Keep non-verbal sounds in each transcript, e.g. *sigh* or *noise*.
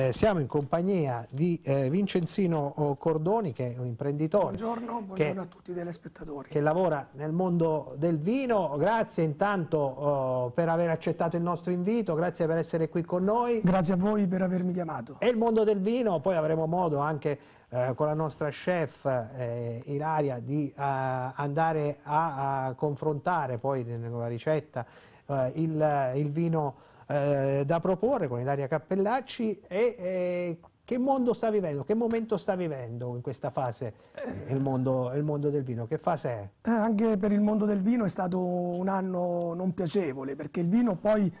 Eh, siamo in compagnia di eh, Vincenzino eh, Cordoni, che è un imprenditore. Buongiorno, buongiorno che, a tutti i telespettatori. Che lavora nel mondo del vino. Grazie intanto oh, per aver accettato il nostro invito, grazie per essere qui con noi. Grazie a voi per avermi chiamato. E il mondo del vino, poi avremo modo anche eh, con la nostra chef eh, Ilaria di uh, andare a, a, confrontare poi nella ricetta uh, il, il, vino eh, da proporre con Ilaria Cappellacci e eh, che mondo sta vivendo, che momento sta vivendo in questa fase eh. il mondo, il mondo del vino, che fase è? Eh, anche per il mondo del vino è stato un anno non piacevole perché il vino poi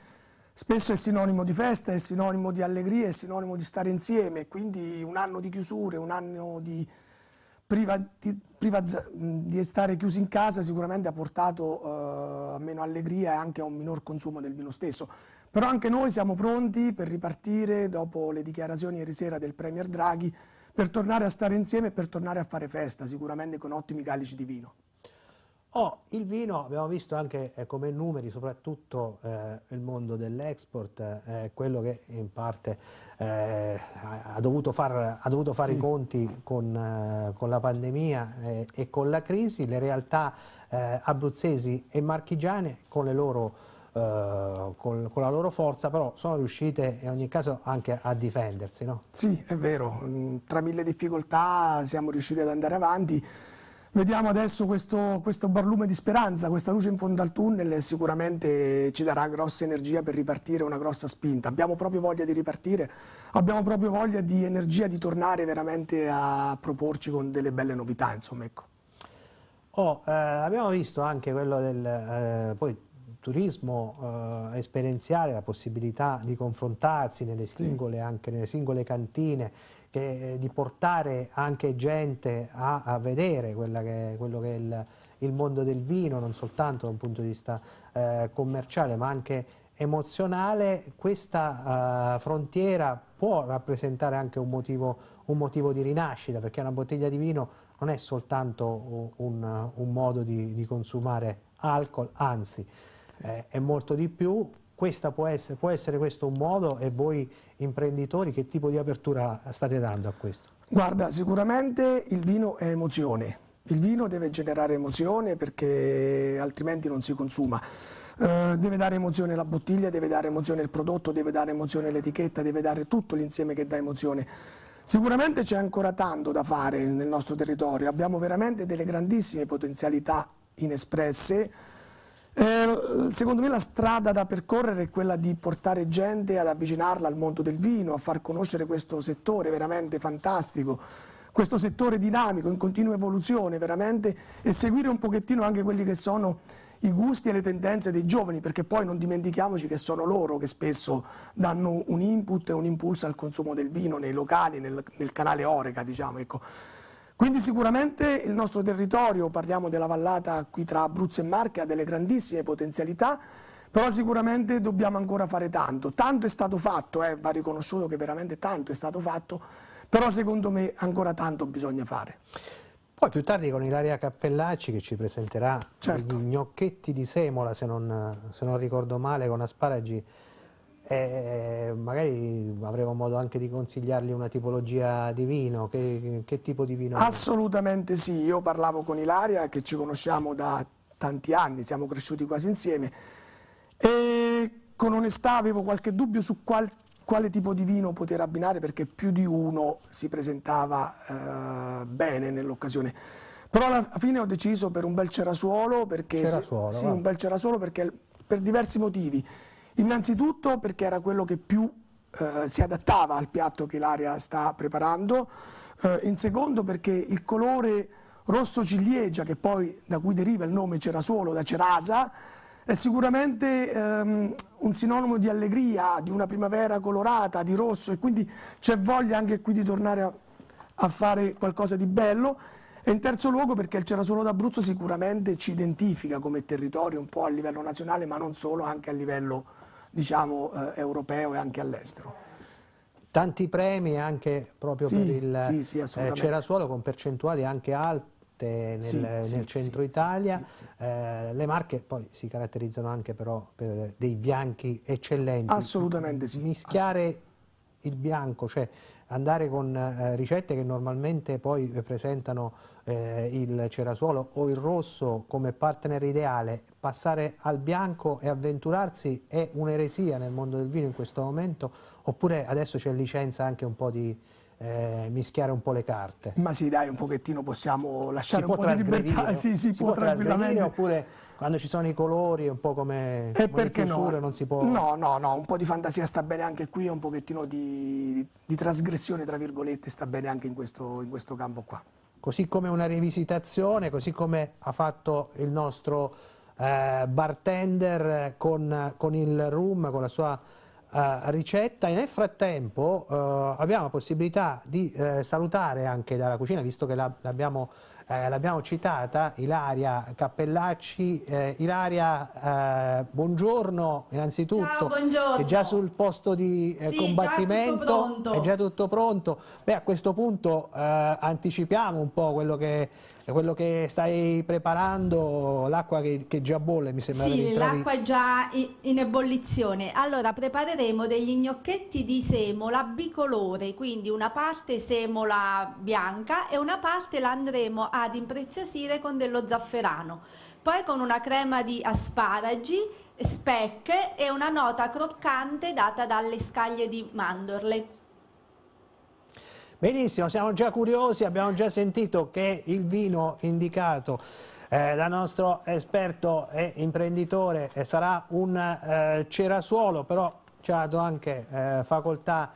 spesso è sinonimo di festa, è sinonimo di allegria, è sinonimo di stare insieme, quindi un anno di chiusure, un anno di, priva, di, priva, di stare chiusi in casa sicuramente ha portato eh, a meno allegria e anche a un minor consumo del vino stesso. Però anche noi siamo pronti per ripartire dopo le dichiarazioni ieri sera del Premier Draghi, per tornare a stare insieme e per tornare a fare festa, sicuramente con ottimi calici di vino. Oh, il vino, abbiamo visto anche eh, come numeri, soprattutto eh, il mondo dell'export, eh, quello che in parte eh, ha dovuto, ha dovuto fare sì. i conti con, eh, con la pandemia eh, e con la crisi, le realtà abruzzesi e marchigiane con le loro eh, col, con la loro forza, però sono riuscite in ogni caso anche a difendersi. No? Sì, è vero, mm, tra mille difficoltà siamo riusciti ad andare avanti. Vediamo adesso questo, questo, barlume di speranza, questa luce in fondo al tunnel sicuramente ci darà grossa energia per ripartire, una grossa spinta. Abbiamo proprio voglia di ripartire, abbiamo proprio voglia di energia di tornare veramente a proporci con delle belle novità, insomma, ecco. oh, eh, abbiamo visto anche quello del... Eh, poi turismo eh, esperienziale, la possibilità di confrontarsi nelle singole, sì. anche nelle singole cantine, che, eh, di portare anche gente a, a vedere che, quello che è il, il, mondo del vino, non soltanto da un punto di vista eh, commerciale, ma anche emozionale, questa uh, frontiera può rappresentare anche un motivo, un motivo, di rinascita, perché una bottiglia di vino non è soltanto un, un modo di, di consumare alcol, anzi eh, è molto di più. Questa può essere, può essere questo un modo e voi imprenditori che tipo di apertura state dando a questo? Guarda, sicuramente il vino è emozione, il vino deve generare emozione perché altrimenti non si consuma. Uh, deve dare emozione la bottiglia, deve dare emozione il prodotto, deve dare emozione l'etichetta, deve dare tutto l'insieme che dà emozione. Sicuramente c'è ancora tanto da fare nel nostro territorio, abbiamo veramente delle grandissime potenzialità inespresse eh, secondo me la strada da percorrere è quella di portare gente ad avvicinarla al mondo del vino, a far conoscere questo settore veramente fantastico, questo settore dinamico, in continua evoluzione veramente, e seguire un pochettino anche quelli che sono i gusti e le tendenze dei giovani, perché poi non dimentichiamoci che sono loro che spesso danno un input e un impulso al consumo del vino nei locali, nel, nel canale Oreca, diciamo. Ecco. Quindi sicuramente il nostro territorio, parliamo della vallata qui tra Abruzzo e Marche, ha delle grandissime potenzialità, però sicuramente dobbiamo ancora fare tanto. Tanto è stato fatto, eh, va riconosciuto che veramente tanto è stato fatto, però secondo me ancora tanto bisogna fare. Poi più tardi con Ilaria Cappellacci che ci presenterà certo. gli gnocchetti di semola, se non, se non ricordo male, con asparagi eh, magari avremo modo anche di consigliargli una tipologia di vino, che, che tipo di vino? Assolutamente è? sì, io parlavo con Ilaria che ci conosciamo da tanti anni, siamo cresciuti quasi insieme e con onestà avevo qualche dubbio su qual, quale tipo di vino poter abbinare perché più di uno si presentava eh, bene nell'occasione. Però alla fine ho deciso per un bel cerasuolo perché, cerasuolo, sì, un bel cerasuolo perché per diversi motivi. Innanzitutto perché era quello che più eh, si adattava al piatto che l'area sta preparando, eh, in secondo perché il colore rosso ciliegia, che poi da cui deriva il nome Cerasuolo, da Cerasa, è sicuramente ehm, un sinonimo di allegria, di una primavera colorata, di rosso e quindi c'è voglia anche qui di tornare a, a fare qualcosa di bello e in terzo luogo perché il Cerasuolo d'Abruzzo sicuramente ci identifica come territorio un po' a livello nazionale ma non solo, anche a livello diciamo, eh, europeo e anche all'estero. Tanti premi anche proprio sì, per il sì, sì, eh, Cerasuolo con percentuali anche alte nel, sì, nel, centro sì, Italia. Sì, eh, le Marche poi si caratterizzano anche però per dei bianchi eccellenti. Assolutamente sì. Mischiare assolutamente. il bianco, cioè andare con eh, ricette che normalmente poi presentano eh, il cerasuolo o il rosso come partner ideale, passare al bianco e avventurarsi è un'eresia nel mondo del vino in questo momento, oppure adesso c'è licenza anche un po' di, eh, mischiare un po' le carte. Ma sì, dai, un pochettino possiamo lasciare si un po' di libertà. *laughs* Sì, si, si, può, può tranquillamente. Oppure quando ci sono i colori, un po' come e perché chiusure, no? non si può... No, no, no, un po' di fantasia sta bene anche qui, un pochettino di, di, di trasgressione, tra virgolette, sta bene anche in questo, in questo campo qua così come una rivisitazione, così come ha fatto il nostro eh, bartender con, con, il room, con la sua eh, ricetta. E nel frattempo eh, abbiamo la possibilità di eh, salutare anche dalla cucina, visto che l'abbiamo la, eh, l'abbiamo citata, Ilaria Cappellacci. Eh, Ilaria, eh, buongiorno innanzitutto, Ciao, buongiorno. è già sul posto di eh, sì, combattimento, già è già tutto pronto. Beh, a questo punto eh, anticipiamo un po' quello che quello che stai preparando, l'acqua che, che, già bolle mi sembra. Sì, l'acqua è già in ebollizione. Allora prepareremo degli gnocchetti di semola bicolore, quindi una parte semola bianca e una parte la andremo ad impreziosire con dello zafferano. Poi con una crema di asparagi, specche e una nota croccante data dalle scaglie di mandorle. Benissimo, siamo già curiosi, abbiamo già sentito che il vino indicato eh, dal nostro esperto e imprenditore eh, sarà un eh, cerasuolo, però ci ha dato anche eh, facoltà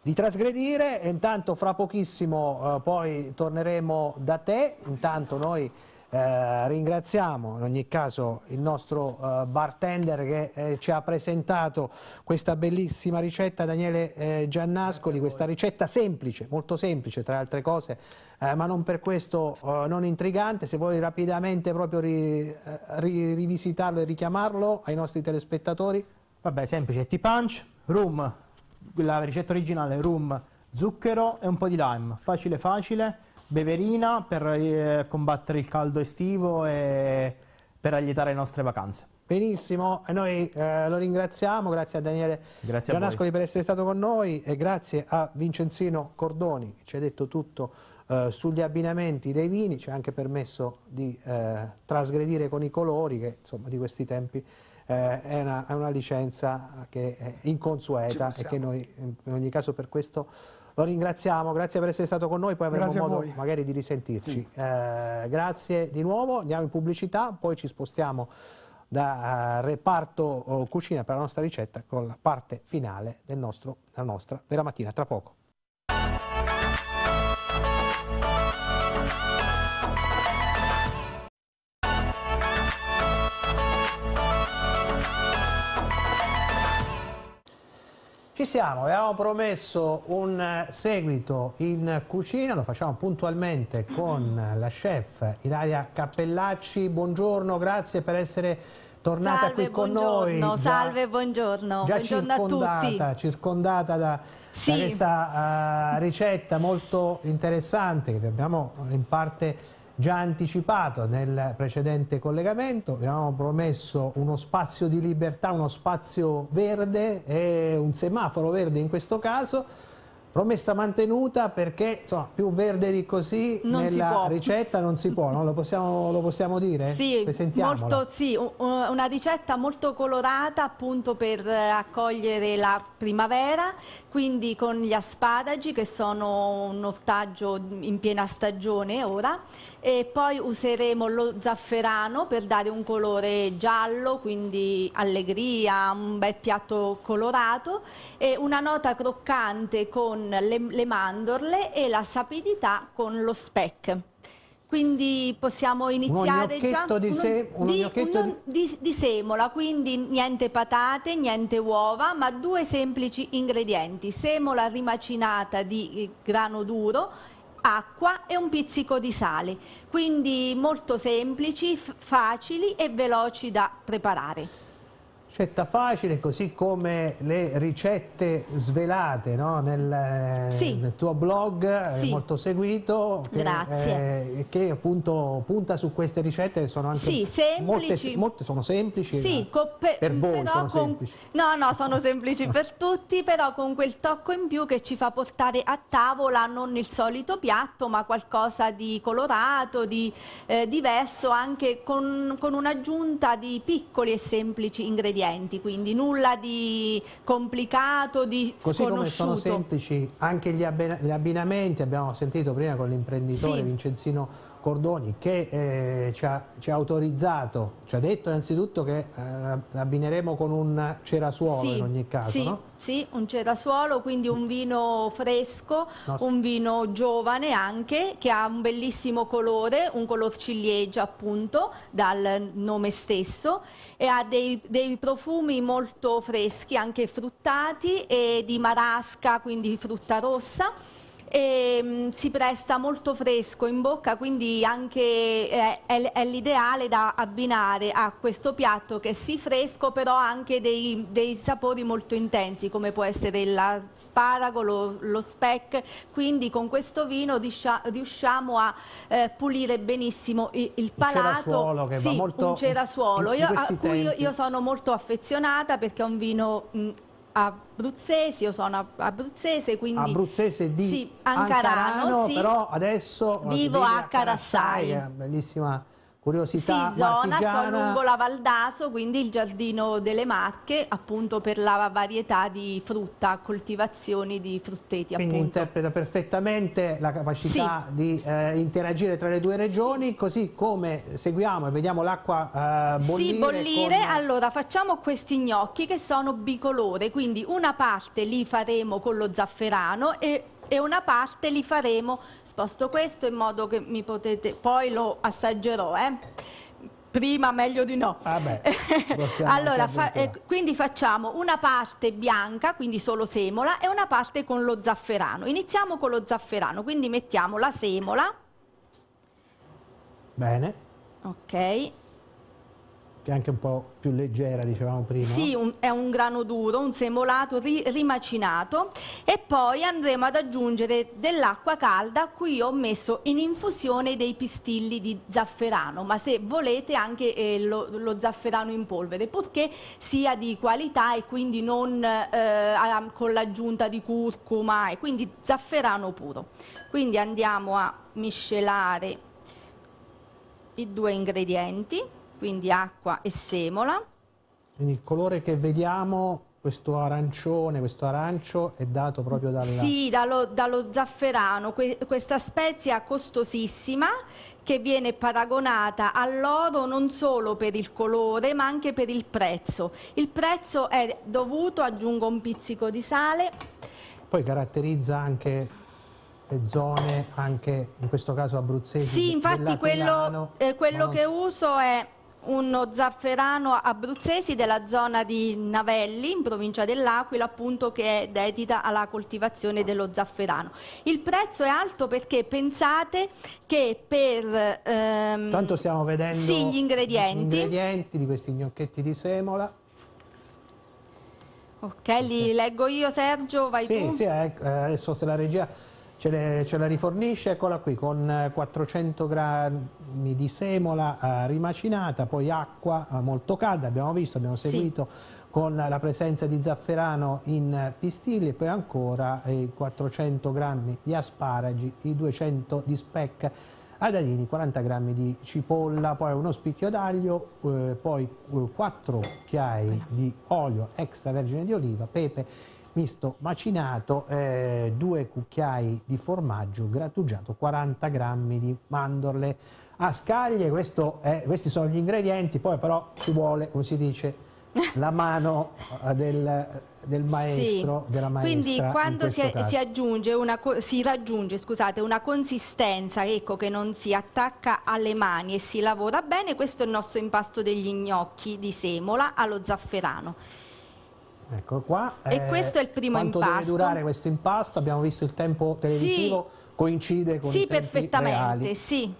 di trasgredire. Intanto fra pochissimo eh, poi torneremo da te, intanto noi eh, ringraziamo in ogni caso il nostro eh, bartender che eh, ci ha presentato questa bellissima ricetta, Daniele eh, Giannascoli, questa ricetta semplice, molto semplice tra le altre cose, eh, ma non per questo non intrigante, se vuoi rapidamente proprio ri, ri, rivisitarlo e richiamarlo ai nostri telespettatori. Vabbè, semplice, T-punch, rum, la ricetta originale, rum, zucchero e un po' di lime, facile facile beverina per eh, combattere il caldo estivo e per aiutare le nostre vacanze. Benissimo, e noi eh, lo ringraziamo, grazie a Daniele grazie Gianascoli a per essere stato con noi e grazie a Vincenzino Cordoni che ci ha detto tutto eh, sugli abbinamenti dei vini, ci ha anche permesso di eh, trasgredire con i colori che insomma di questi tempi eh, è una, è, una, licenza che è inconsueta e che noi in ogni caso per questo lo ringraziamo, grazie per essere stato con noi, poi avremo grazie modo magari di risentirci. Sì. Eh, grazie di nuovo, andiamo in pubblicità, poi ci spostiamo da uh, reparto eh, cucina per la nostra ricetta con la parte finale del nostro, della nostra vera mattina, tra poco. Ci siamo, avevamo promesso un eh, seguito in cucina, lo facciamo puntualmente con la chef Ilaria Cappellacci. Buongiorno, grazie per essere tornata salve, qui con noi. Già, salve, buongiorno. Già buongiorno circondata, a tutti. circondata da, sì. da questa uh, ricetta molto interessante che abbiamo in parte già anticipato nel precedente collegamento, avevamo promesso uno spazio di libertà, uno spazio verde e un semaforo verde in questo caso, promessa mantenuta perché insomma, più verde di così non nella ricetta non si può, no? lo, possiamo, lo, possiamo, dire? Sì, molto, sì, una ricetta molto colorata appunto per eh, accogliere la primavera, quindi con gli asparagi che sono un ortaggio in piena stagione ora e poi useremo lo zafferano per dare un colore giallo, quindi allegria, un bel piatto colorato e una nota croccante con le, le mandorle e la sapidità con lo speck. Quindi possiamo iniziare un già di, se, un di, un, di... di, semola, quindi niente patate, niente uova, ma due semplici ingredienti, semola rimacinata di eh, grano duro, acqua e un pizzico di sale, quindi molto semplici, facili e veloci da preparare. Ricetta facile, così come le ricette svelate no? nel, sì. nel, tuo blog, eh, sì. molto seguito. Che, Grazie. Eh, che appunto punta su queste ricette, che sono anche sì, semplici. Molte, molte sono semplici. Sì, per, per voi sono con, semplici. No, no, sono semplici per tutti, però con quel tocco in più che ci fa portare a tavola non il solito piatto, ma qualcosa di colorato, di eh, diverso, anche con, con un'aggiunta di piccoli e semplici ingredienti ingredienti, quindi nulla di complicato, di Così sconosciuto. come sono semplici anche gli, abbinamenti, abbiamo sentito prima con l'imprenditore sì. Vincenzino Cordoni che eh, ci, ha, ci, ha, autorizzato, ci ha detto innanzitutto che eh, abbineremo con un cerasuolo sì, in ogni caso, sì, no? Sì, un cerasuolo, quindi un vino fresco, no. un vino giovane anche, che ha un bellissimo colore, un color ciliegia appunto, dal nome stesso, e ha dei, dei profumi molto freschi, anche fruttati e di marasca, quindi frutta rossa e si presta molto fresco in bocca, quindi anche eh, è, è l'ideale da abbinare a questo piatto che è sì fresco però ha anche dei, dei, sapori molto intensi come può essere l'asparago, lo, lo speck, quindi con questo vino riusciamo a eh, pulire benissimo il, il palato. Che sì, molto un cerasuolo, io, a cui io, io, sono molto affezionata perché è un vino... Mh, abruzzesi, io sono abruzzese, quindi... Abruzzese di sì, Ancarano, Ancarano sì. però adesso... Vivo a Carassai. Carassai eh, bellissima curiosità sì, zona, sono lungo la Valdaso, quindi il giardino delle Marche, appunto per la varietà di frutta, coltivazioni di frutteti. Quindi appunto. interpreta perfettamente la capacità sì. di eh, interagire tra le due regioni, sì. così come seguiamo e vediamo l'acqua eh, bollire. Sì, bollire, con... allora facciamo questi gnocchi che sono bicolore, quindi una parte li faremo con lo zafferano e e una parte li faremo, sposto questo in modo che mi potete, poi lo assaggerò, eh? prima meglio di no. Ah beh, *laughs* allora, fa, eh, quindi facciamo una parte bianca, quindi solo semola, e una parte con lo zafferano. Iniziamo con lo zafferano, quindi mettiamo la semola. Bene. Ok che è anche un po' più leggera, dicevamo prima. Sì, un, è un grano duro, un semolato ri, rimacinato e poi andremo ad aggiungere dell'acqua calda, qui ho messo in infusione dei pistilli di zafferano, ma se volete anche eh, lo, lo, zafferano in polvere, purché sia di qualità e quindi non eh, con l'aggiunta di curcuma, e quindi zafferano puro. Quindi andiamo a miscelare i due ingredienti quindi acqua e semola. Quindi il colore che vediamo, questo arancione, questo arancio, è dato proprio dalla... Sì, dallo, dallo zafferano, que questa spezia costosissima che viene paragonata all'oro non solo per il colore ma anche per il prezzo. Il prezzo è dovuto, aggiungo un pizzico di sale. Poi caratterizza anche zone anche in questo caso abruzzesi. Sì, infatti quello, eh, quello non... che uso è uno zafferano abruzzesi della zona di Navelli, in provincia dell'Aquila, appunto che è dedita alla coltivazione dello zafferano. Il prezzo è alto perché pensate che per ehm, Tanto stiamo vedendo sì, gli ingredienti. gli ingredienti di questi gnocchetti di semola. Ok, li leggo io Sergio, vai sì, tu. Sì, ecco, adesso se la regia Ce, le, ce, la rifornisce, eccola qui, con 400 eh, grammi di semola eh, rimacinata, poi acqua eh, molto calda, abbiamo visto, abbiamo seguito sì. con la presenza di zafferano in pistilli e poi ancora i eh, 400 grammi di asparagi, i 200 di speck a dadini 40 grammi di cipolla, poi uno spicchio d'aglio, eh, poi eh, 4 cucchiai di olio extravergine di oliva, pepe misto macinato, eh, due cucchiai di formaggio grattugiato, 40 grammi di mandorle a scaglie, Questo, eh, questi sono gli ingredienti, poi però ci vuole, come si dice, la mano eh, del, del maestro, sì. della maestra. Quindi quando si, si, una, si, raggiunge scusate, una consistenza ecco, che non si attacca alle mani e si lavora bene, questo è il nostro impasto degli gnocchi di semola allo zafferano. Ecco qua. E eh, questo è il primo quanto impasto. Quanto deve durare questo impasto? Abbiamo visto il tempo televisivo sì. coincide con sì, i tempi reali. Sì,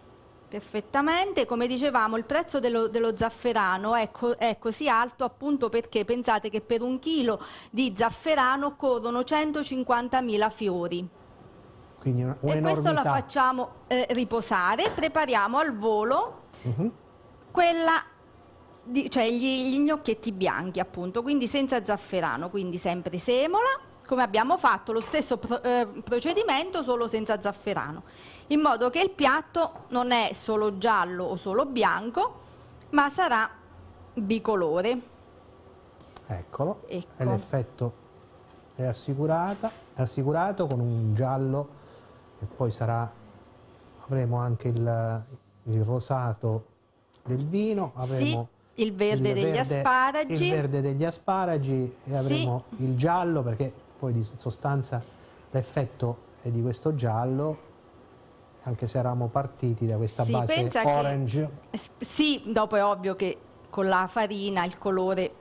perfettamente. Come dicevamo, il prezzo dello, dello zafferano è, co è, così alto appunto perché pensate che per un chilo di zafferano occorrono 150.000 fiori. Quindi un, e questo lo facciamo eh, riposare, prepariamo al volo uh mhm. -huh. quella di, cioè gli, gli, gnocchetti bianchi appunto, quindi senza zafferano, quindi sempre semola, come abbiamo fatto lo stesso pro, eh, procedimento solo senza zafferano, in modo che il piatto non è solo giallo o solo bianco, ma sarà bicolore. Eccolo, ecco. l'effetto è, è assicurato con un giallo e poi sarà, avremo anche il, il rosato del vino, avremo... Sì il verde il degli verde, asparagi. Il verde degli asparagi e avremo sì. il giallo perché poi di sostanza l'effetto è di questo giallo anche se eravamo partiti da questa sì, base orange. Che, sì, dopo è ovvio che con la farina il colore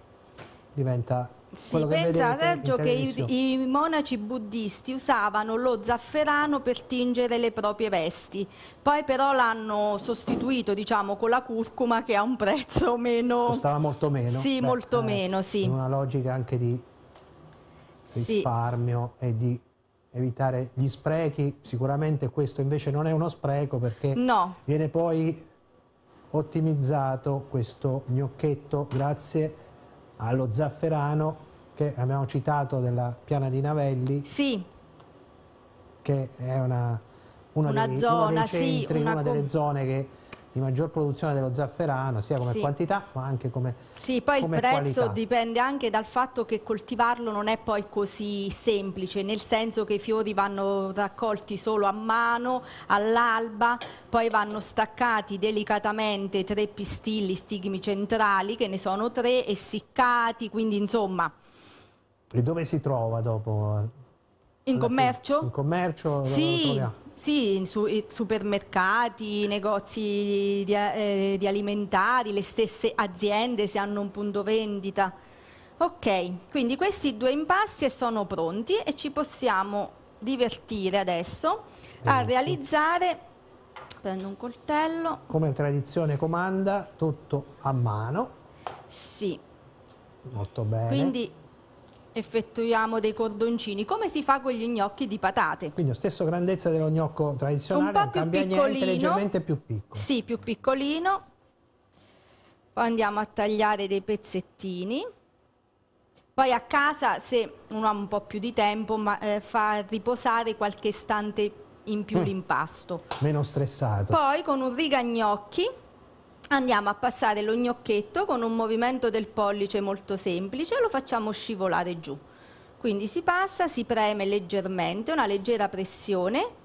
diventa sì, pensa Sergio che i, i, monaci buddisti usavano lo zafferano per tingere le proprie vesti, poi però l'hanno sostituito diciamo con la curcuma che ha un prezzo meno... Costava molto meno. Sì, Beh, molto eh, meno, sì. In una logica anche di risparmio sì. e di evitare gli sprechi, sicuramente questo invece non è uno spreco perché no. viene poi ottimizzato questo gnocchetto grazie a allo zafferano che abbiamo citato della piana di Navelli. Sì. Che è una, una, una dei, zona, centri, sì, una, una delle zone che di maggior produzione dello zafferano sia come sì. quantità ma anche come Sì, poi come il prezzo qualità. dipende anche dal fatto che coltivarlo non è poi così semplice, nel senso che i fiori vanno raccolti solo a mano, all'alba, poi vanno staccati delicatamente tre pistilli stigmi centrali, che ne sono tre, essiccati, quindi insomma... E dove si trova dopo? In commercio? In commercio? Sì, sì, su, supermercati, negozi di, eh, di alimentari, le stesse aziende se hanno un punto vendita. Ok, quindi questi due impasti sono pronti e ci possiamo divertire adesso a realizzare prendo un coltello come tradizione comanda tutto a mano sì molto bene quindi effettuiamo dei cordoncini come si fa con gli gnocchi di patate quindi lo stesso grandezza dello gnocco tradizionale un po' più piccolino leggermente più piccolo sì più piccolino poi andiamo a tagliare dei pezzettini poi a casa se uno ha un po' più di tempo ma, eh, fa riposare qualche istante in più mm. l'impasto meno stressato poi con un rigagnocchi gnocchi andiamo a passare lo gnocchetto con un movimento del pollice molto semplice e lo facciamo scivolare giù. Quindi si passa, si preme leggermente, una leggera pressione.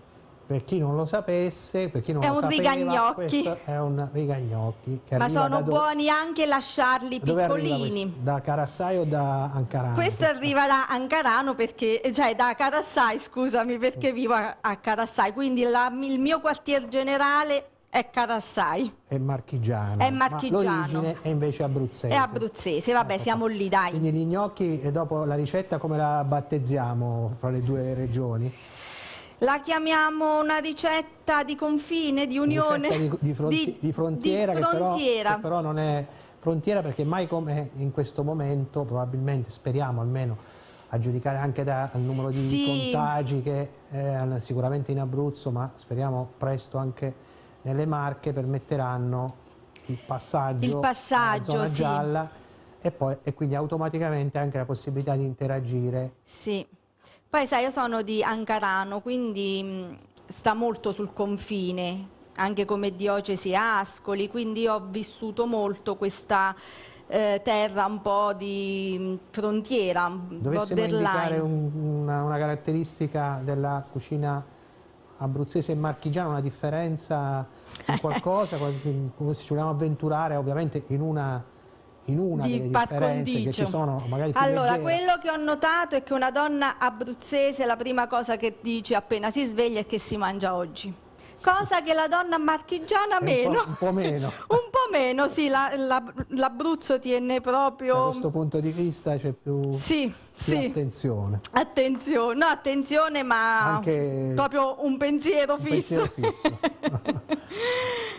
Per chi non lo sapesse, per chi non è lo sapeva, rigagnocchi. questo è un rigagnocchi. Ma sono buoni anche lasciarli piccolini. Da Carassai o da Ancarano? Questo arriva da Ancarano perché, cioè da Carassai, scusami, perché vivo a, a Carassai. Quindi la, il mio quartier generale è Carassai. È marchigiano. È marchigiano. Ma è invece abruzzese. È abruzzese, vabbè, ecco. siamo lì, dai. Quindi gli gnocchi, e eh, dopo la ricetta, come la battezziamo fra le due regioni? La chiamiamo una ricetta di confine, di unione, di, di, fronti di, di, frontiera, che frontiera. Però, che però non è frontiera perché mai come in questo momento, probabilmente, speriamo almeno, a giudicare anche dal numero di sì. contagi che eh, sicuramente in Abruzzo, ma speriamo presto anche nelle Marche permetteranno il passaggio, il passaggio zona sì. gialla e, poi, e quindi automaticamente anche la possibilità di interagire. Sì, poi sai io sono di Ancarano quindi mh, mm, sta molto sul confine anche come diocesi Ascoli quindi ho vissuto molto questa eh, terra un po' di mm, frontiera, Dovessimo borderline. indicare un, una, una caratteristica della cucina abruzzese e marchigiana una differenza di *laughs* qualcosa, come se ci vogliamo avventurare ovviamente in una, in una di delle differenze che ci sono magari più Allora, leggera. quello che ho notato è che una donna abruzzese la prima cosa che dice appena si sveglia è che si mangia oggi cosa che la donna marchigiana meno. Un po', un po meno. un po' meno, *laughs* sì, l'Abruzzo la, la, tiene proprio... Da questo punto di vista c'è più... Sì, sì. attenzione. Attenzione, no attenzione ma Anche proprio un pensiero fisso. Un pensiero fisso.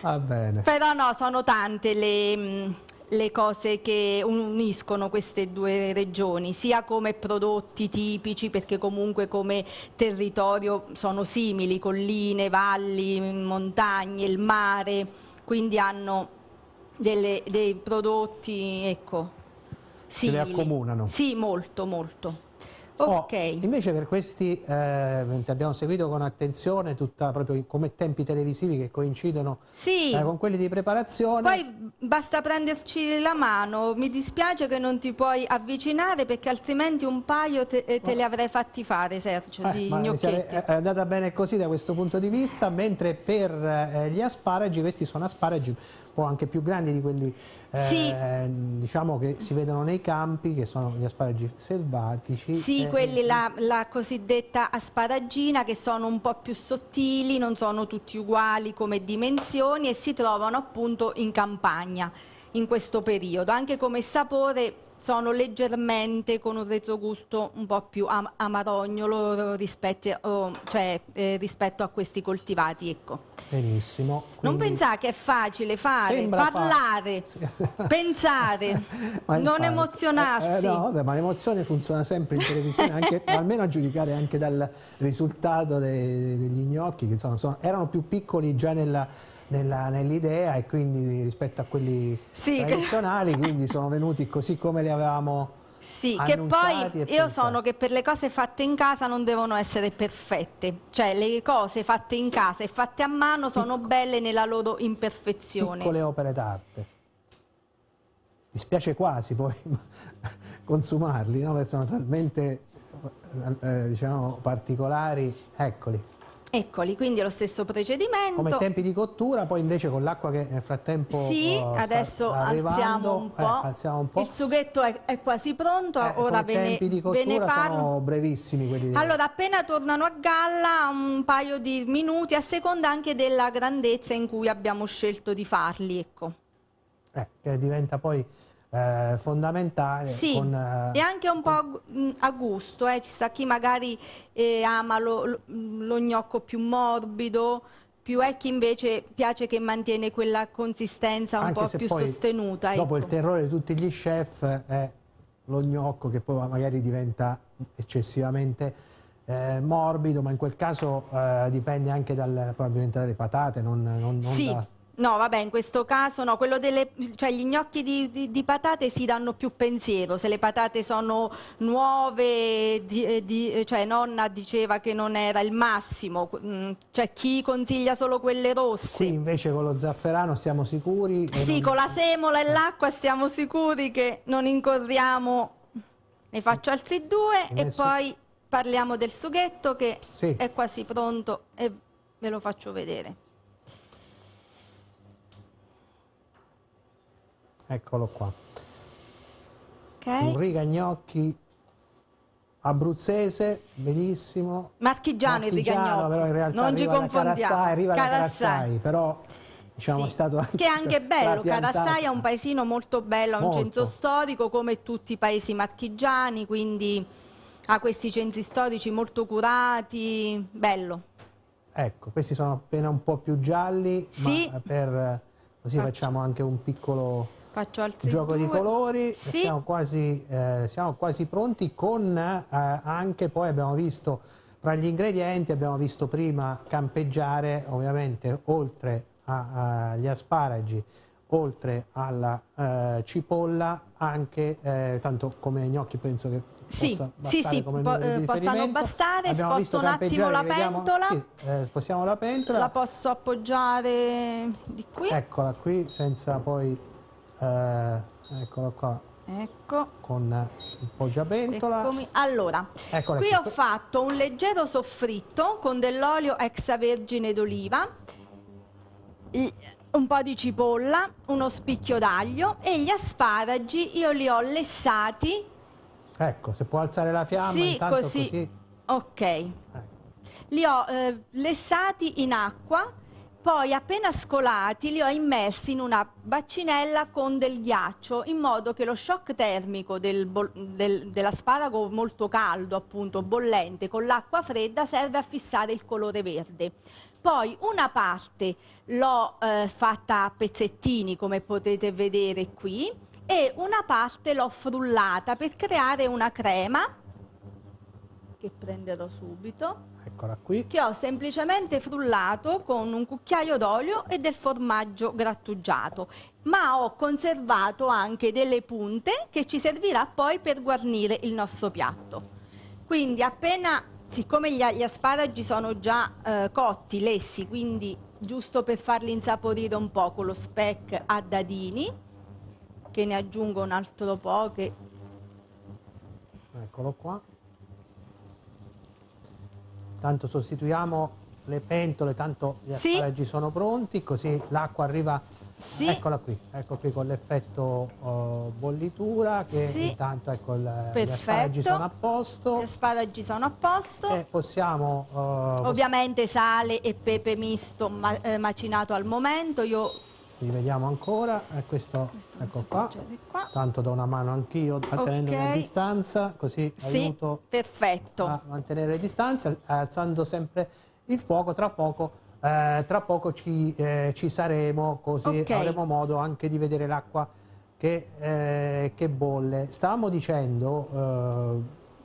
*laughs* Va bene. Però no, sono tante le mm, le cose che uniscono queste due regioni, sia come prodotti tipici, perché comunque come territorio sono simili, colline, valli, montagne, il mare, quindi hanno delle, dei prodotti, ecco, simili. Che le accomunano. Sì, molto, molto. Oh, ok. Oh, invece per questi, eh, abbiamo seguito con attenzione tutta, proprio come tempi televisivi che coincidono sì. eh, con quelli di preparazione. Poi basta prenderci la mano, mi dispiace che non ti puoi avvicinare perché altrimenti un paio te, eh, te li avrei fatti fare Sergio eh, di gnocchetti. È andata bene così da questo punto di vista, mentre per eh, gli asparagi, questi sono asparagi o anche più grandi di quelli eh, sì. diciamo che si vedono nei campi, che sono gli asparagi selvatici. Sì, e... Eh, quelli, eh, la, la, cosiddetta asparagina, che sono un po' più sottili, non sono tutti uguali come dimensioni e si trovano appunto in campagna in questo periodo, anche come sapore sono leggermente con un retrogusto un po' più am amarognolo rispetto, oh, cioè, eh, rispetto, a questi coltivati. Ecco. Benissimo. Quindi... Non pensare che è facile fare, Sembra parlare, fa... *laughs* pensare, *laughs* non emozionarsi. Eh, eh, no, vabbè, ma l'emozione funziona sempre in televisione, anche, *laughs* almeno a giudicare anche dal risultato dei, degli gnocchi, che insomma, sono, erano più piccoli già nella nell'idea e quindi rispetto a quelli sì, tradizionali, che... quindi sono venuti così come li avevamo sì, che poi io pensati. sono che per le cose fatte in casa non devono essere perfette, cioè le cose fatte in casa e fatte a mano sono Picco. belle nella loro imperfezione. le opere d'arte. Mi spiace quasi poi *laughs* consumarli, no? sono talmente eh, eh, diciamo, particolari. Eccoli. Eccoli, quindi è lo stesso procedimento. Come tempi di cottura, poi invece con l'acqua che nel frattempo Sì, uh, adesso alziamo un, eh, alziamo un, po'. Il sughetto è, è quasi pronto, eh, ora ve ne, tempi di cottura ve ne parlo. sono brevissimi quelli. Allora, appena tornano a galla un paio di minuti, a seconda anche della grandezza in cui abbiamo scelto di farli, ecco. Eh, che diventa poi eh, fondamentale. Sì, con, eh, e anche un po' mm, a gusto, eh. ci sta chi magari eh, ama lo, mm, lo, gnocco più morbido, più è chi invece piace che mantiene quella consistenza un po' più poi, sostenuta. Dopo ecco. il terrore di tutti gli chef è eh, lo gnocco che poi magari diventa eccessivamente... Eh, morbido, ma in quel caso eh, dipende anche dal, probabilmente dalle patate, non, non, non sì. da No, vabbè, in questo caso no, delle, cioè gli gnocchi di, di, di, patate si danno più pensiero, se le patate sono nuove, di, eh, eh, cioè nonna diceva che non era il massimo, mm, cioè chi consiglia solo quelle rosse. Qui invece con lo zafferano siamo sicuri? Sì, non... con la semola e eh. l'acqua siamo sicuri che non incorriamo, ne faccio altri due e, e poi parliamo del sughetto che sì. è quasi pronto e ve lo faccio vedere. Eccolo qua. Okay. Un rigagnocchi abruzzese, benissimo. Marchigiano, Marchigiano il rigagnocchi. non ci confondiamo. Carassai, arriva da Carassai, però Diciamo, sì, anche che è anche bello, Carassai è un paesino molto bello, ha un centro storico come tutti i paesi marchigiani, quindi ha questi centri storici molto curati, bello. Ecco, questi sono appena un po' più gialli, sì. ma per, così facciamo anche un piccolo Faccio altri Gioco due. di colori, sì. siamo, quasi, eh, siamo, quasi, pronti con eh, anche poi abbiamo visto tra gli ingredienti abbiamo visto prima campeggiare ovviamente oltre agli asparagi oltre alla eh, cipolla anche eh, tanto come gnocchi penso che sì, possa sì, sì, po eh, possano bastare Abbiamo sposto un attimo la pentola sì, eh, spostiamo la pentola la posso appoggiare di qui eccola qui senza poi eh, eccolo qua. Ecco. Con eh, il poggiabentola. Eccomi. Allora, Eccola qui, qui ho fatto un leggero soffritto con dell'olio extravergine d'oliva, un po' di cipolla, uno spicchio d'aglio e gli asparagi io li ho lessati. Ecco, se può alzare la fiamma sì, così. così. Ok. Ecco. Li ho eh, lessati in acqua poi appena scolati li ho immessi in una bacinella con del ghiaccio in modo che lo shock termico del del, dell'asparago molto caldo, appunto bollente, con l'acqua fredda serve a fissare il colore verde. Poi una parte l'ho eh, fatta a pezzettini come potete vedere qui e una parte l'ho frullata per creare una crema che prenderò subito. Eccola qui. Che ho semplicemente frullato con un cucchiaio d'olio e del formaggio grattugiato, ma ho conservato anche delle punte che ci servirà poi per guarnire il nostro piatto. Quindi appena, siccome gli, gli asparagi sono già eh, cotti, lessi, quindi giusto per farli insaporire un po' con lo speck a dadini, che ne aggiungo un altro po' che... Eccolo qua tanto sostituiamo le pentole, tanto gli sì. asparagi sono pronti, così l'acqua arriva, sì. eccola qui, ecco qui con l'effetto uh, bollitura, che sì. intanto ecco il, gli asparagi sono a posto. Gli asparagi sono a posto. E possiamo... Uh, Ovviamente sale e pepe misto ma, eh, macinato al momento, io rivediamo ancora e questo, questo ecco qua. qua. tanto do una mano anch'io mantenendomi okay. a distanza così sì, aiuto perfetto. a mantenere le distanze alzando sempre il fuoco tra poco eh, tra poco ci, eh, ci saremo così okay. avremo modo anche di vedere l'acqua che, eh, che, bolle stavamo dicendo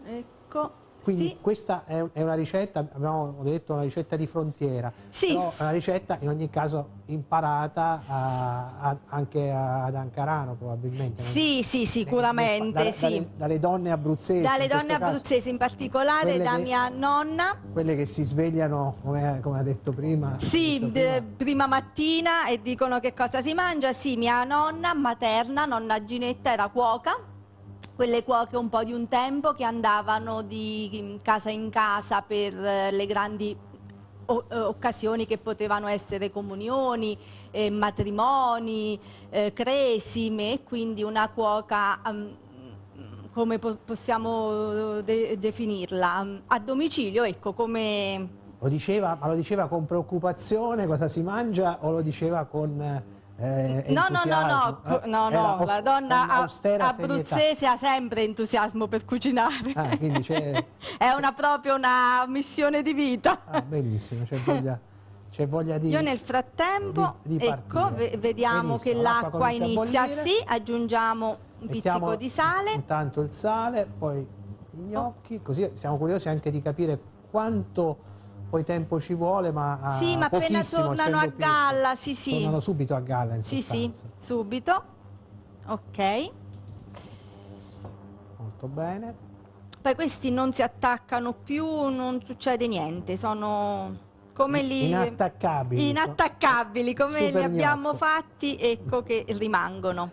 eh, ecco quindi sì. questa è, è, una ricetta, abbiamo detto una ricetta di frontiera, sì. però una ricetta in ogni caso imparata a, a, anche ad Ancarano probabilmente. Sì, non, sì, sicuramente. Da, sì. Dalle, dalle, donne abruzzesi. Dalle donne abruzzesi caso, in particolare, da che, mia nonna. Quelle che si svegliano, come, come ha detto prima. Sì, detto prima. prima. mattina e dicono che cosa si mangia. Sì, mia nonna materna, nonna Ginetta, era cuoca quelle cuoche un po' di un tempo che andavano di mm, casa in casa per eh, le grandi eh, occasioni che potevano essere comunioni, eh, matrimoni, eh, cresime, quindi una cuoca um, come po possiamo eh, de definirla? A domicilio, ecco, come... Lo diceva, ma lo diceva con preoccupazione cosa si mangia o lo diceva con eh, no, no, no, no, eh, no, no, la donna abruzzese ha sempre entusiasmo per cucinare. Ah, *laughs* è una, proprio una missione di vita. Ah, benissimo, c'è voglia, voglia, di... Io nel frattempo, di, di ecco, vediamo benissimo, che l'acqua inizia, sì, aggiungiamo un Mettiamo pizzico di sale. Intanto il sale, poi i gnocchi, oh. così siamo curiosi anche di capire quanto poi tempo ci vuole, ma eh, Sì, ma appena tornano a galla, sì, sì. Tornano subito a galla, in Sì, sostanza. sì, subito. Ok. Molto bene. Poi questi non si attaccano più, non succede niente, sono come li inattaccabili, inattaccabili come Super li abbiamo gnocco. fatti, ecco che rimangono.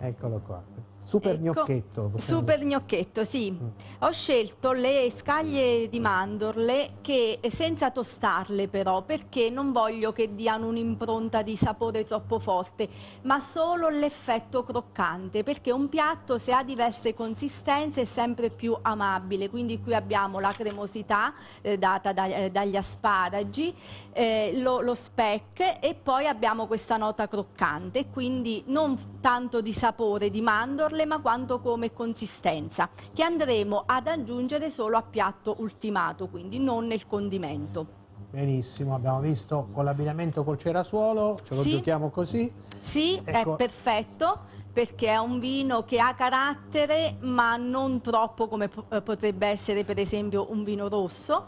Eccolo qua. Super ecco, gnocchetto. Super dire. gnocchetto, sì. Mm. Ho scelto le scaglie di mandorle che, senza tostarle però, perché non voglio che diano un'impronta di sapore troppo forte, ma solo l'effetto croccante, perché un piatto se ha diverse consistenze è sempre più amabile. Quindi qui abbiamo la cremosità eh, data da, eh, dagli asparagi, eh, lo, lo speck e poi abbiamo questa nota croccante, quindi non tanto di sapore di mandorle, ma quanto come consistenza, che andremo ad aggiungere solo a piatto ultimato, quindi non nel condimento. Benissimo, abbiamo visto con l'abbinamento col cerasuolo, ce lo sì. giochiamo così. Sì, ecco. è perfetto perché è un vino che ha carattere ma non troppo come eh, potrebbe essere per esempio un vino rosso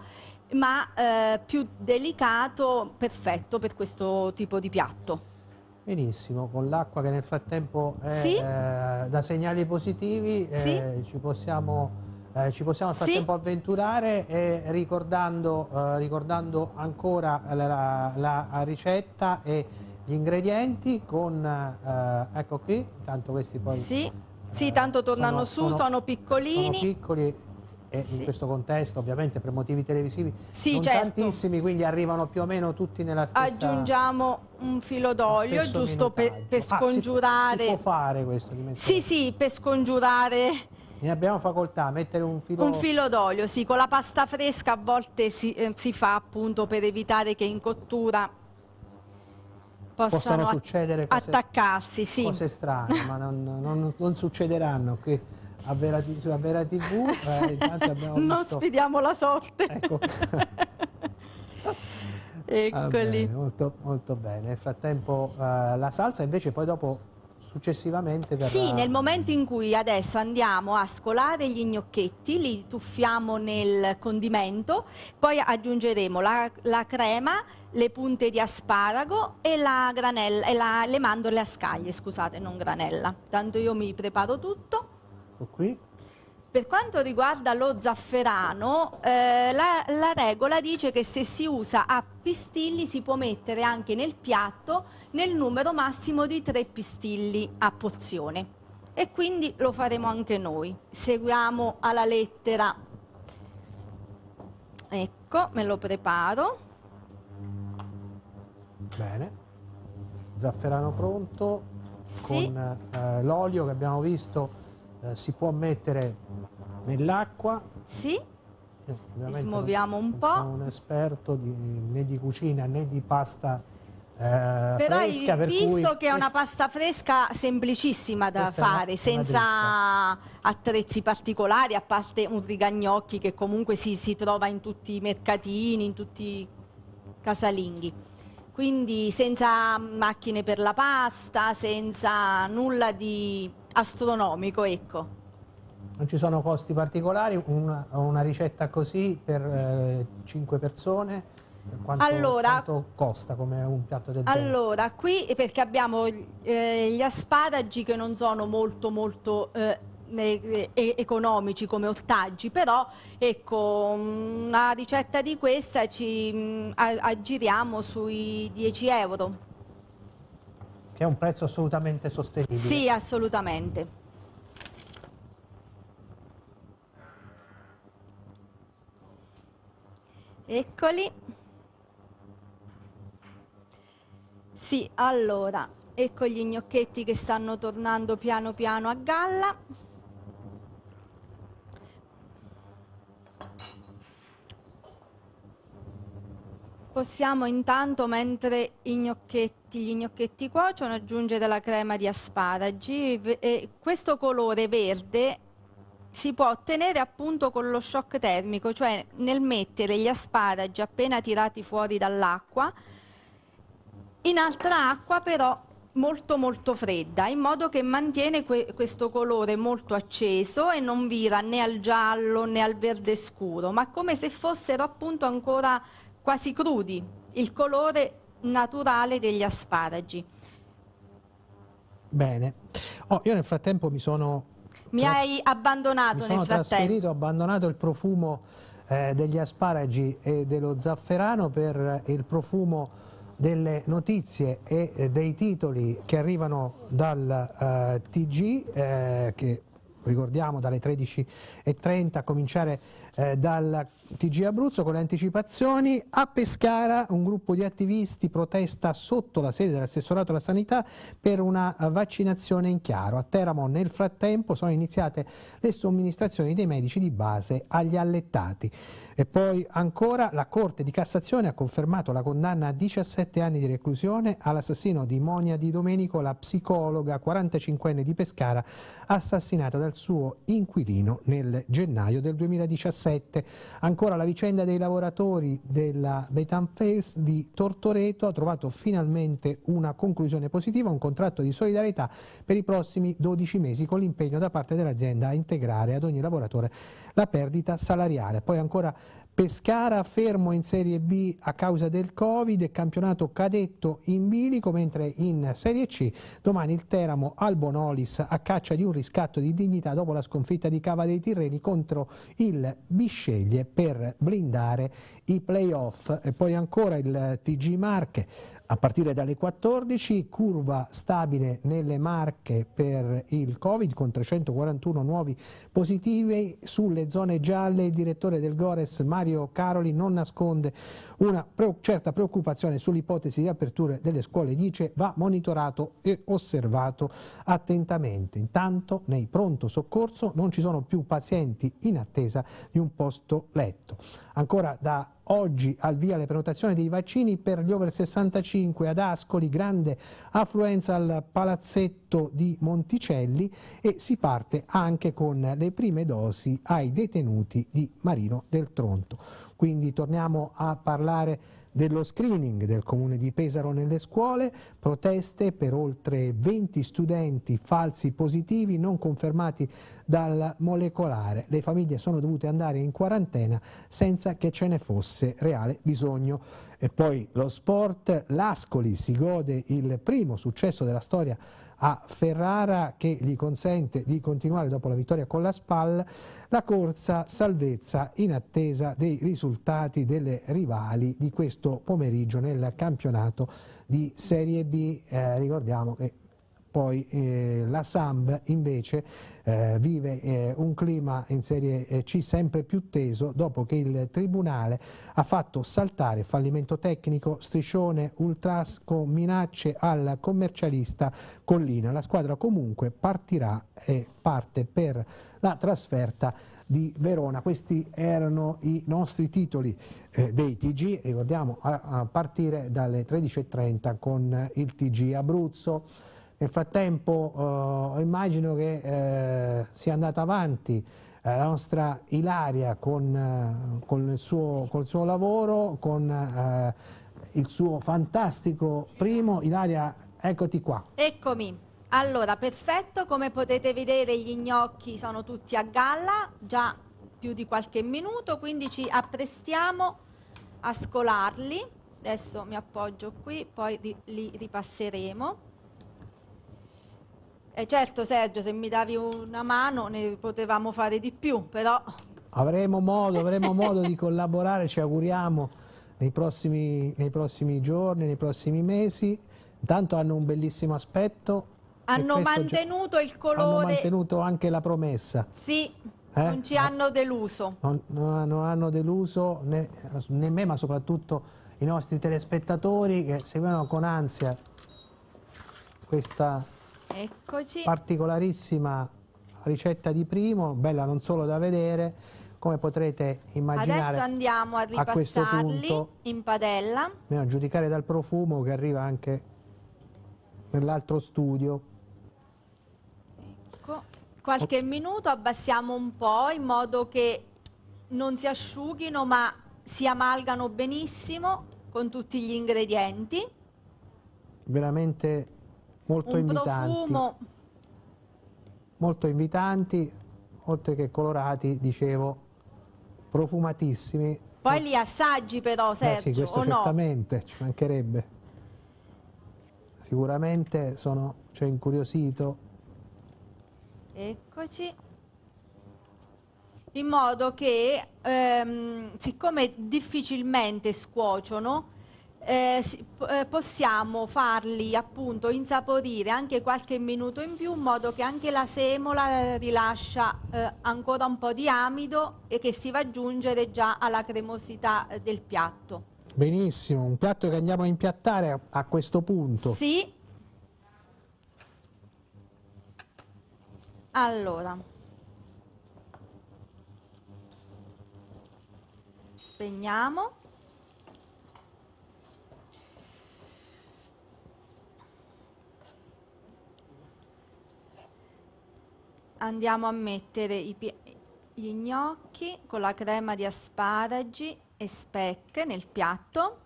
ma eh, più delicato, perfetto per questo tipo di piatto. Benissimo, con l'acqua che nel frattempo è sì? eh, da segnali positivi eh, sì? eh, ci possiamo... Eh, ci possiamo nel frattempo sì. avventurare e ricordando, eh, ricordando ancora la, la, la, ricetta e gli ingredienti con, eh, ecco qui, tanto questi poi... Sì, sì tanto tornano sono, su, sono, sono piccolini. Sono piccoli e sì. in questo contesto ovviamente per motivi televisivi sì, certo. tantissimi, quindi arrivano più o meno tutti nella stessa... Aggiungiamo un filo d'olio giusto per, per, scongiurare... Ah, si, può, si, può fare questo? Sì, sì, per scongiurare... Ne abbiamo facoltà, mettere un filo... Un filo d'olio, sì, con la pasta fresca a volte si, eh, si fa appunto per evitare che in cottura possano, succedere cose, attaccarsi, sì. cose strane, ma non, non, non succederanno qui a Vera, su Vera TV. Eh, non visto... sfidiamo la sorte. Ecco. *laughs* Eccoli. Bene, molto, molto, bene. Nel frattempo eh, la salsa invece poi dopo successivamente verrà... Sì, nel momento in cui adesso andiamo a scolare gli gnocchetti, li tuffiamo nel condimento, poi aggiungeremo la, la crema, le punte di asparago e, la granella, e la, le mandorle a scaglie, scusate, non granella. Tanto io mi preparo tutto Ecco qui. Per quanto riguarda lo zafferano, eh, la, la, regola dice che se si usa a pistilli si può mettere anche nel piatto nel numero massimo di tre pistilli a porzione. E quindi lo faremo anche noi. Seguiamo alla lettera. Ecco, me lo preparo. Bene. Zafferano pronto sì. con eh, l'olio che abbiamo visto eh, si può mettere nell'acqua. Sì. Eh, smuoviamo un non Sono un esperto di, né di cucina né di pasta eh, Però fresca, hai visto per che è una pasta fresca semplicissima da questa fare, senza attrezzi particolari, a parte un rigagnocchi che comunque si, si trova in tutti i mercatini, in tutti i casalinghi. Quindi senza macchine per la pasta, senza nulla di astronomico, ecco. Non ci sono costi particolari, una, una ricetta così per eh, persone, quanto, allora, quanto, costa come un piatto del genere? Allora, qui eh, perché abbiamo eh, gli asparagi che non sono molto molto eh, eh, eh economici come ortaggi, però ecco, una ricetta di questa ci mh, mm, aggiriamo sui 10 euro che è un prezzo assolutamente sostenibile. Sì, assolutamente. Eccoli. Sì, allora, ecco gli gnocchetti che stanno tornando piano piano a galla. Possiamo intanto, mentre gnocchetti, gli gnocchetti cuociono, aggiungere la crema di asparagi. E questo colore verde si può ottenere appunto con lo shock termico, cioè nel mettere gli asparagi appena tirati fuori dall'acqua in altra acqua però molto molto fredda in modo che mantiene que questo colore molto acceso e non vira né al giallo né al verde scuro ma come se fossero appunto ancora quasi crudi, il colore naturale degli asparagi. Bene. Oh, io nel frattempo mi sono... Mi hai abbandonato mi sono trasferito, frattempo. abbandonato il profumo eh, degli asparagi e dello zafferano per il profumo delle notizie e eh, dei titoli che arrivano dal eh, TG, eh, che ricordiamo dalle 13.30 a cominciare dal TG Abruzzo con le anticipazioni. A Pescara un gruppo di attivisti protesta sotto la sede dell'assessorato alla sanità per una eh, vaccinazione in chiaro. A Teramo nel frattempo sono iniziate le somministrazioni dei medici di base agli allettati. E poi ancora la Corte di Cassazione ha confermato la condanna a 17 anni di reclusione all'assassino di Monia Di Domenico, la psicologa 45enne di Pescara, assassinata dal suo inquilino nel gennaio del 2017. Ancora ancora la vicenda dei lavoratori della Betanfes di Tortoreto ha trovato finalmente una conclusione positiva, un contratto di solidarietà per i prossimi 12 mesi con l'impegno da parte dell'azienda a integrare ad ogni lavoratore la perdita salariale. Poi ancora Pescara fermo in Serie B a causa del Covid e campionato cadetto in bilico, mentre in Serie C domani il Teramo Albonolis a caccia di un riscatto di dignità dopo la sconfitta di Cava dei Tirreni contro il Bisceglie per blindare i playoff. E poi ancora il TG Marche a partire dalle 14, curva stabile nelle Marche per il Covid con 341 nuovi positivi. Sulle zone gialle il direttore del Gores Mario Mario Caroli non nasconde una certa preoccupazione sull'ipotesi di aperture delle scuole, dice va monitorato e osservato attentamente. Intanto nei pronto soccorso non ci sono più pazienti in attesa di un posto letto. Ancora da oggi al via le prenotazioni dei vaccini per gli over 65 ad Ascoli, grande affluenza al palazzetto di Monticelli e si parte anche con le prime dosi ai detenuti di Marino del Tronto. Quindi torniamo a parlare dello screening del comune di Pesaro nelle scuole, proteste per oltre 20 studenti falsi positivi non confermati dal molecolare. Le famiglie sono dovute andare in quarantena senza che ce ne fosse reale bisogno. E poi lo sport, l'Ascoli si gode il primo successo della storia a Ferrara che gli consente di continuare dopo la vittoria con la SPAL la corsa salvezza in attesa dei risultati delle rivali di questo pomeriggio nel campionato di Serie B. Eh, ricordiamo che poi eh, la Samb invece eh, vive eh, un clima in Serie eh, C sempre più teso dopo che il Tribunale ha fatto saltare fallimento tecnico, striscione, ultrasco, minacce al commercialista Collina. La squadra comunque partirà e parte per la trasferta di Verona. Questi erano i nostri titoli eh, dei TG, ricordiamo a, a partire dalle 13.30 con il TG Abruzzo. Nel frattempo eh, immagino che eh, sia andata avanti eh, la nostra Ilaria con, eh, con, il, suo, con il, suo, lavoro, con eh, il suo fantastico primo. Ilaria, eccoti qua. Eccomi. Allora, perfetto, come potete vedere gli gnocchi sono tutti a galla, già più di qualche minuto, quindi ci apprestiamo a scolarli. Adesso mi appoggio qui, poi li ripasseremo. E eh, certo Sergio, se mi davi una mano ne potevamo fare di più, però... Avremo modo, avremo modo di collaborare, ci auguriamo, nei prossimi, nei prossimi giorni, nei prossimi mesi. Intanto hanno un bellissimo aspetto. Hanno mantenuto il colore. Hanno mantenuto anche la promessa. Sì, eh? non ci hanno deluso. Non, non hanno deluso né, né me, ma soprattutto i nostri telespettatori che seguivano con ansia questa Eccoci. Particolarissima ricetta di primo, bella non solo da vedere, come potrete immaginare. Adesso andiamo a ripassarli a punto, in padella. A giudicare dal profumo che arriva anche nell'altro studio. Ecco. Qualche oh. minuto abbassiamo un po' in modo che non si asciughino ma si amalgano benissimo con tutti gli ingredienti. Veramente molto un invitanti. Profumo. Molto invitanti, oltre che colorati, dicevo, profumatissimi. Poi li assaggi però, Sergio, Beh, sì, certo, questo certamente, no? ci mancherebbe. Sicuramente sono, cioè, incuriosito. Eccoci in modo che ehm, siccome difficilmente scuociono eh, eh, possiamo farli appunto insaporire anche qualche minuto in più in modo che anche la semola rilascia eh, ancora un po' di amido e che si va ad aggiungere già alla cremosità eh, del piatto. Benissimo, un piatto che andiamo a impiattare a questo punto. Sì. Allora. Spegniamo. andiamo a mettere i, gli gnocchi con la crema di asparagi e speck nel piatto.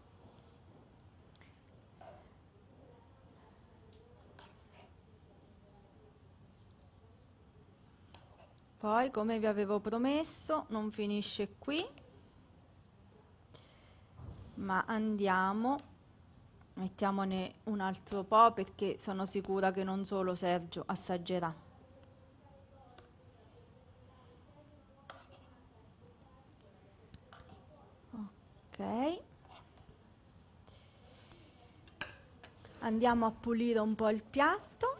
Poi, come vi avevo promesso, non finisce qui, ma andiamo, mettiamone un altro po' perché sono sicura che non solo Sergio assaggerà. andiamo a pulire un po' il piatto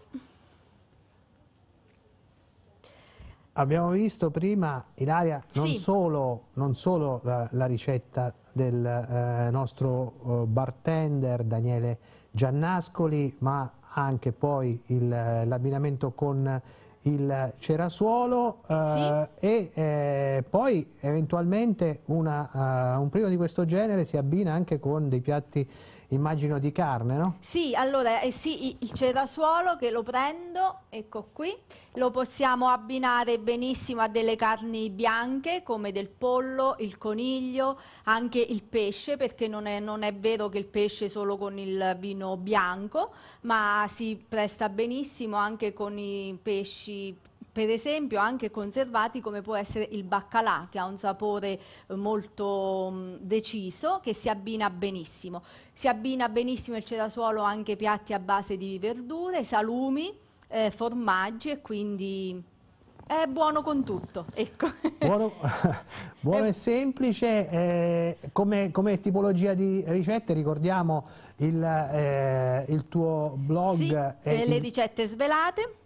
abbiamo visto prima Ilaria non sì. solo, non solo la, la, ricetta del eh, nostro eh, bartender Daniele Giannascoli ma anche poi eh, l'abbinamento con il Cerasuolo eh, sì. e eh, poi eventualmente una, uh, un primo di questo genere si abbina anche con dei piatti immagino di carne, no? Sì, allora eh sì, il cerasuolo che lo prendo, ecco qui, lo possiamo abbinare benissimo a delle carni bianche come del pollo, il coniglio, anche il pesce, perché non è, non è vero che il pesce solo con il vino bianco, ma si presta benissimo anche con i pesci per esempio anche conservati come può essere il baccalà che ha un sapore eh, molto mh, mm, deciso che si abbina benissimo. Si abbina benissimo il cerasuolo anche piatti a base di verdure, salumi, eh, formaggi e quindi è buono con tutto. Ecco. Buono, *laughs* *laughs* buono e semplice, eh, come, come, tipologia di ricette ricordiamo il, eh, il tuo blog. Sì, eh, le il... ricette svelate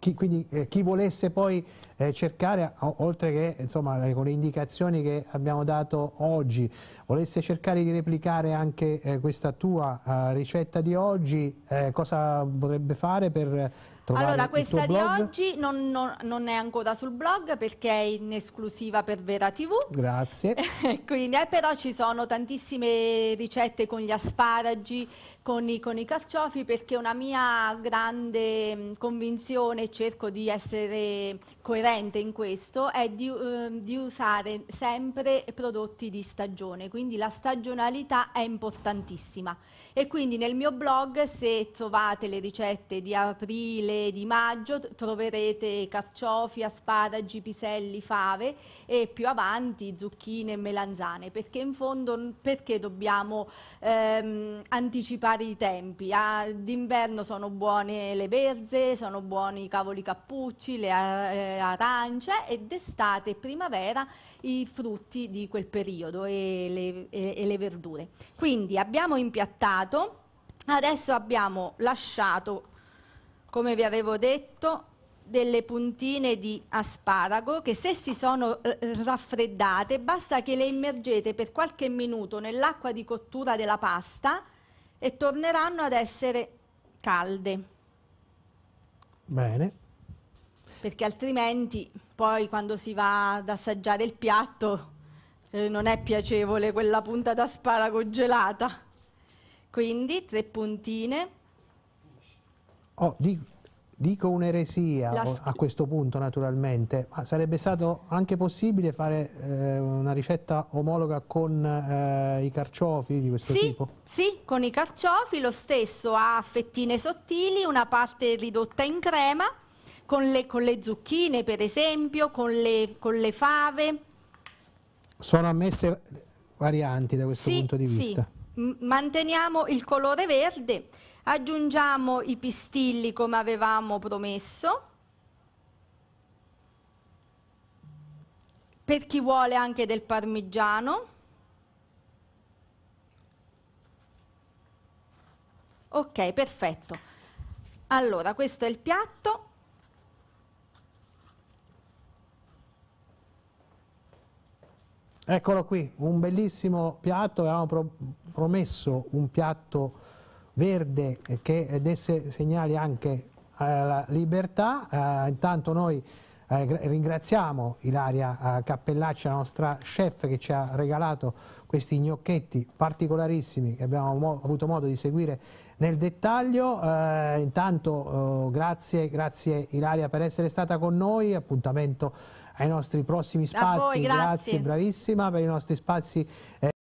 chi, quindi eh, chi volesse poi eh, cercare, oltre che insomma, eh, con le indicazioni che abbiamo dato oggi, volesse cercare di replicare anche eh, questa tua eh, ricetta di oggi, eh, cosa potrebbe fare per allora, questa di oggi non, non, non, è ancora sul blog perché è in esclusiva per Vera TV. Grazie. *laughs* Quindi, eh, però ci sono tantissime ricette con gli asparagi, con i, con i, carciofi, perché una mia grande mm, convinzione, cerco di essere coerente in questo, è di, eh, di usare sempre prodotti di stagione. Quindi la stagionalità è importantissima e quindi nel mio blog se trovate le ricette di aprile, e di maggio troverete carciofi, asparagi, piselli, fave e più avanti zucchine e melanzane perché in fondo perché dobbiamo ehm, anticipare i tempi? Ah, d'inverno sono buone le verze, sono buoni i cavoli cappucci, le eh, arance e d'estate e primavera i frutti di quel periodo e le, e, e le verdure. Quindi abbiamo impiattato, adesso abbiamo lasciato, come vi avevo detto, delle puntine di asparago che se si sono eh, eh raffreddate basta che le immergete per qualche minuto nell'acqua di cottura della pasta e torneranno ad essere calde. Bene perché altrimenti poi quando si va ad assaggiare il piatto eh, non è piacevole quella punta d'asparago gelata. Quindi tre puntine. Oh, dico, dico un'eresia a questo punto naturalmente, ma sarebbe stato anche possibile fare eh, una ricetta omologa con eh, i carciofi di questo sì, tipo? Sì, con i carciofi lo stesso, a fettine sottili, una parte ridotta in crema con le, con le zucchine per esempio, con le, con le, fave. Sono ammesse varianti da questo sì, punto di vista. Sì. Manteniamo il colore verde, aggiungiamo i pistilli come avevamo promesso. Per chi vuole anche del parmigiano. Ok, perfetto. Allora, questo è il piatto. Eccolo qui, un bellissimo piatto, avevamo pro promesso un piatto verde che desse segnali anche alla libertà. Eh, intanto noi eh, ringraziamo Ilaria eh, Cappellacci, la nostra chef, che ci ha regalato questi gnocchetti particolarissimi che abbiamo mo avuto modo di seguire nel dettaglio. Eh, intanto oh, grazie, grazie Ilaria per essere stata con noi, appuntamento ai nostri prossimi spazi. Voi, grazie. grazie. bravissima, per i nostri spazi. Eh,